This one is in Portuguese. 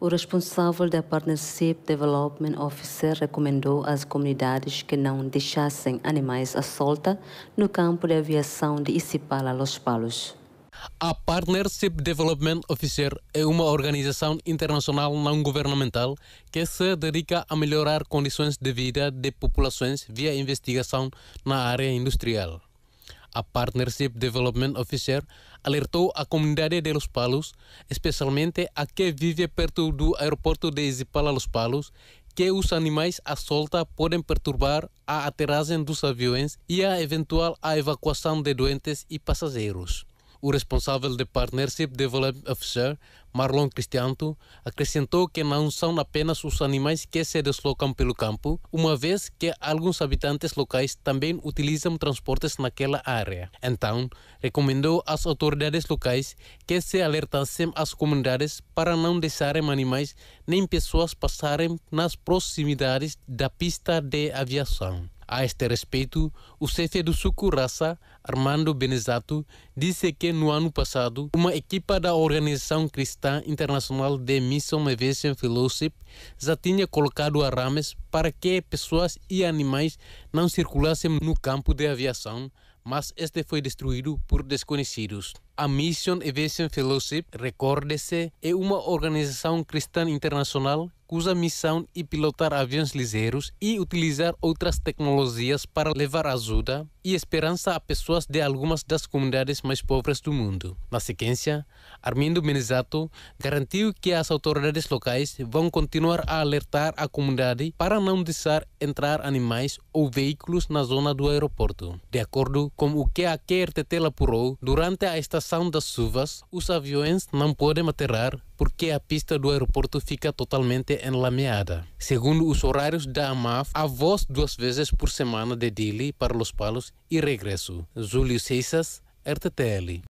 O responsável da Partnership Development Officer recomendou às comunidades que não deixassem animais à solta no campo de aviação de Isipala Los Palos. A Partnership Development Officer é uma organização internacional não governamental que se dedica a melhorar condições de vida de populações via investigação na área industrial a Partnership Development Officer, alertou a comunidade de Los Palos, especialmente a que vive perto do aeroporto de Izipala Los Palos, que os animais à solta podem perturbar a aterragem dos aviões e a eventual a evacuação de doentes e passageiros. O responsável de Partnership Development Officer, Marlon Cristianto, acrescentou que não são apenas os animais que se deslocam pelo campo, uma vez que alguns habitantes locais também utilizam transportes naquela área. Então, recomendou às autoridades locais que se alertassem às comunidades para não deixarem animais nem pessoas passarem nas proximidades da pista de aviação. A este respeito, o chefe do Sucurraça, Armando Benizato, disse que no ano passado, uma equipa da Organização Cristã Internacional de Mission Evasion Fellowship já tinha colocado arames para que pessoas e animais não circulassem no campo de aviação, mas este foi destruído por desconhecidos. A Mission Evasion Fellowship, recorde-se, é uma organização cristã internacional cuja missão é pilotar aviões ligeiros e utilizar outras tecnologias para levar ajuda e esperança a pessoas de algumas das comunidades mais pobres do mundo. Na sequência, Armindo Menizato garantiu que as autoridades locais vão continuar a alertar a comunidade para não deixar entrar animais ou veículos na zona do aeroporto. De acordo com o que a QRTT apurou, durante a estação das chuvas, os aviões não podem aterrar porque a pista do aeroporto fica totalmente enlameada. Segundo os horários da AMAF, há voos duas vezes por semana de Dili para Los Palos e regresso. Júlio Seixas, RTTL.